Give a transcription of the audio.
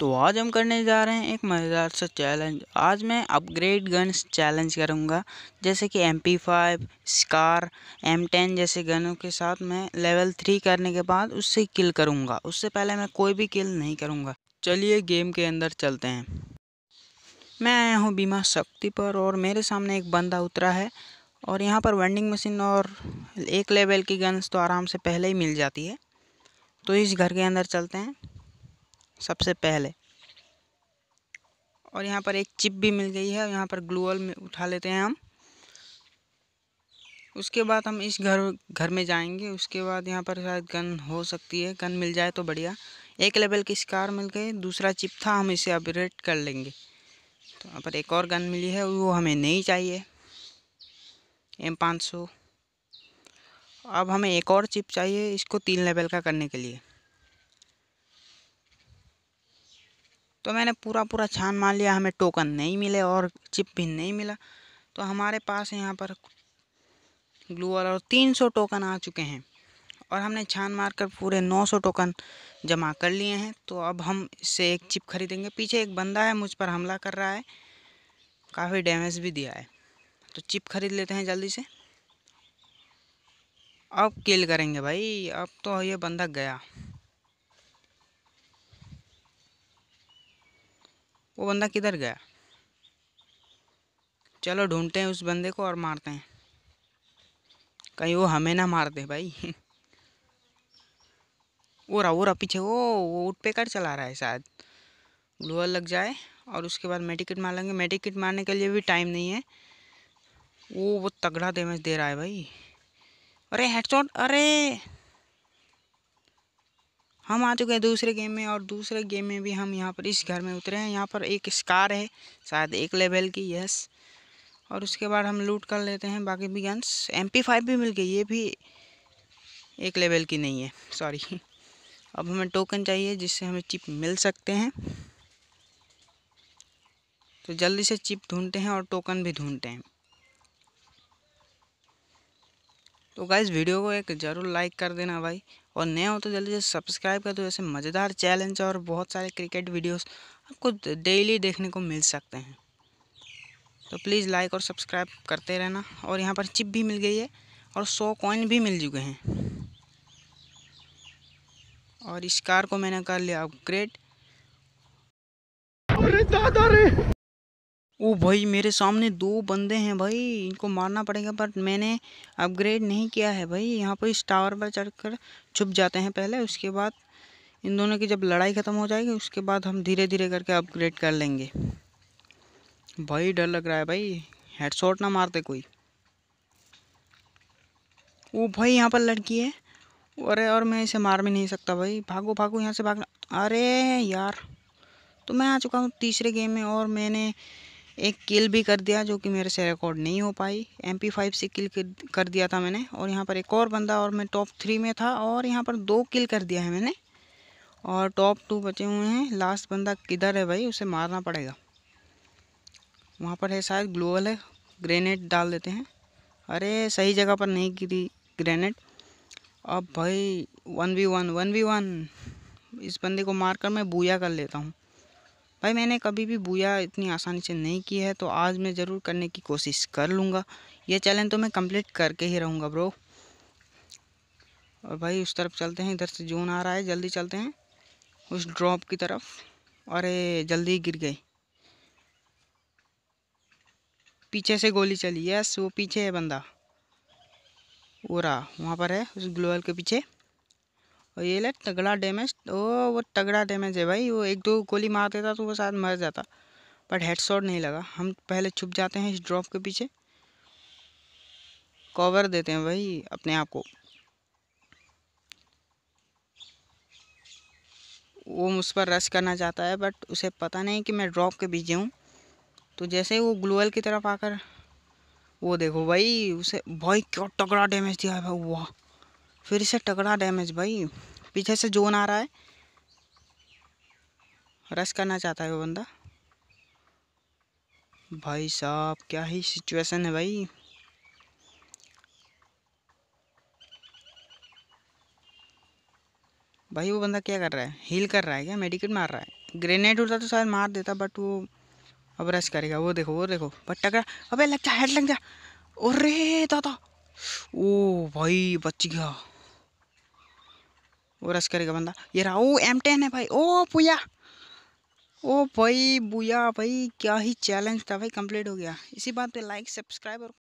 तो आज हम करने जा रहे हैं एक मज़ेदार सा चैलेंज आज मैं अपग्रेड गन्स चैलेंज करूँगा जैसे कि M P five scar M ten जैसे गनों के साथ मैं लेवल थ्री करने के बाद उससे किल करूँगा उससे पहले मैं कोई भी किल नहीं करूँगा चलिए गेम के अंदर चलते हैं मैं आया हूँ बीमा शक्ति पर और मेरे सामने एक बंदा उतरा है और यहाँ पर वेंडिंग मशीन और एक लेवल की गन्स तो आराम से पहले ही मिल जाती है तो इस घर के अंदर चलते हैं सबसे पहले और यहाँ पर एक चिप भी मिल गई है यहाँ पर ग्लूअल में उठा लेते हैं हम उसके बाद हम इस घर घर में जाएंगे उसके बाद यहाँ पर शायद गन हो सकती है गन मिल जाए तो बढ़िया एक लेवल की स्कार मिल गई दूसरा चिप था हम इसे अपग्रेड कर लेंगे तो यहाँ पर एक और गन मिली है वो हमें नहीं चाहिए एम पाँच सौ अब हमें एक और चिप चाहिए इसको तीन लेवल का करने के लिए तो मैंने पूरा पूरा छान मार लिया हमें टोकन नहीं मिले और चिप भी नहीं मिला तो हमारे पास यहाँ पर ग्लू वाला और तीन सौ टोकन आ चुके हैं और हमने छान मार कर पूरे नौ सौ टोकन जमा कर लिए हैं तो अब हम इससे एक चिप खरीदेंगे पीछे एक बंदा है मुझ पर हमला कर रहा है काफ़ी डैमेज भी दिया है तो चिप खरीद लेते हैं जल्दी से अब किल करेंगे भाई अब तो ये बंदा गया वो बंदा किधर गया चलो ढूंढते हैं उस बंदे को और मारते हैं कहीं वो हमें ना मार दे भाई वो रहा वो रहा पीछे वो वो उठ पे कर चला रहा है शायद ग्लोअर लग जाए और उसके बाद मेडिकेट मार लेंगे मेडिकेट मारने के लिए भी टाइम नहीं है वो वो तगड़ा डैमेज दे रहा है भाई अरे हेडशॉट अरे हम आ चुके हैं दूसरे गेम में और दूसरे गेम में भी हम यहाँ पर इस घर में उतरे हैं यहाँ पर एक स्कार है शायद एक लेवल की यस और उसके बाद हम लूट कर लेते हैं बाकी भी गन्स एम फाइव भी मिल गई ये भी एक लेवल की नहीं है सॉरी अब हमें टोकन चाहिए जिससे हमें चिप मिल सकते हैं तो जल्दी से चिप ढूंढते हैं और टोकन भी ढूंढते हैं तो गाइज़ वीडियो को एक ज़रूर लाइक कर देना भाई और नए हो तो जल्दी से सब्सक्राइब कर दो ऐसे मज़ेदार चैलेंज और बहुत सारे क्रिकेट वीडियोस आपको डेली देखने को मिल सकते हैं तो प्लीज़ लाइक और सब्सक्राइब करते रहना और यहाँ पर चिप भी मिल गई है और सौ कॉइन भी मिल चुके हैं और इस कार को मैंने कर लिया अपग्रेड अरे दादा रे ओ भाई मेरे सामने दो बंदे हैं भाई इनको मारना पड़ेगा बट मैंने अपग्रेड नहीं किया है भाई यहाँ पर इस टावर पर चढ़कर छुप जाते हैं पहले उसके बाद इन दोनों की जब लड़ाई ख़त्म हो जाएगी उसके बाद हम धीरे धीरे करके अपग्रेड कर लेंगे भाई डर लग रहा है भाई हेडशॉट ना मारते कोई वो भाई यहाँ पर लड़की है अरे और मैं इसे मार भी नहीं सकता भाई भागो भागो यहाँ से भागना अरे यार तो मैं आ चुका हूँ तीसरे गेम में और मैंने एक किल भी कर दिया जो कि मेरे से रिकॉर्ड नहीं हो पाई एम फाइव से किल कर दिया था मैंने और यहाँ पर एक और बंदा और मैं टॉप थ्री में था और यहाँ पर दो किल कर दिया है मैंने और टॉप टू बचे हुए हैं लास्ट बंदा किधर है भाई उसे मारना पड़ेगा वहाँ पर है शायद ग्लोअल है ग्रेनेड डाल देते हैं अरे सही जगह पर नहीं गिरी ग्रेनेड अब भाई one v one one v one इस बंदे को मारकर मैं बूया कर लेता हूँ भाई मैंने कभी भी बुया इतनी आसानी से नहीं की है तो आज मैं ज़रूर करने की कोशिश कर लूँगा ये चैलेंज तो मैं कंप्लीट करके ही रहूँगा ब्रो और भाई उस तरफ चलते हैं इधर से जोन आ रहा है जल्दी चलते हैं उस ड्रॉप की तरफ अरे जल्दी गिर गए पीछे से गोली चली यस वो पीछे है बंदा वो रहा वहाँ पर है उस ग्लोअल के पीछे और ये ले तगड़ा डैमेज ओ वो तगड़ा डैमेज है भाई वो एक दो गोली मार देता तो वो शायद मर जाता बट हेडशॉट नहीं लगा हम पहले छुप जाते हैं इस ड्रॉप के पीछे कवर देते हैं भाई अपने आप को वो मुझ पर रश करना चाहता है बट उसे पता नहीं कि मैं ड्रॉप के पीछे हूँ तो जैसे ही वो ग्लोअल की तरफ आकर वो देखो भाई उसे भाई क्या तगड़ा डैमेज दिया है भाई वाह फिर से टकरा डैमेज भाई पीछे से जोन आ रहा है रश करना चाहता है वो बंदा भाई साहब क्या ही सिचुएशन है भाई भाई वो बंदा क्या कर रहा है हील कर रहा है क्या मेडिकेट मार रहा है ग्रेनेड उड़ता तो शायद मार देता बट वो अब रश करेगा वो देखो वो देखो बट टकरा अबे लग जा हेड लग जा रे दादा ओ भाई बच गया वो रश करेगा बंदा ये रहा ओ एम टेन है भाई ओ पुया ओ भाई बुया भाई क्या ही चैलेंज था भाई कंप्लीट हो गया इसी बात पे लाइक सब्सक्राइब और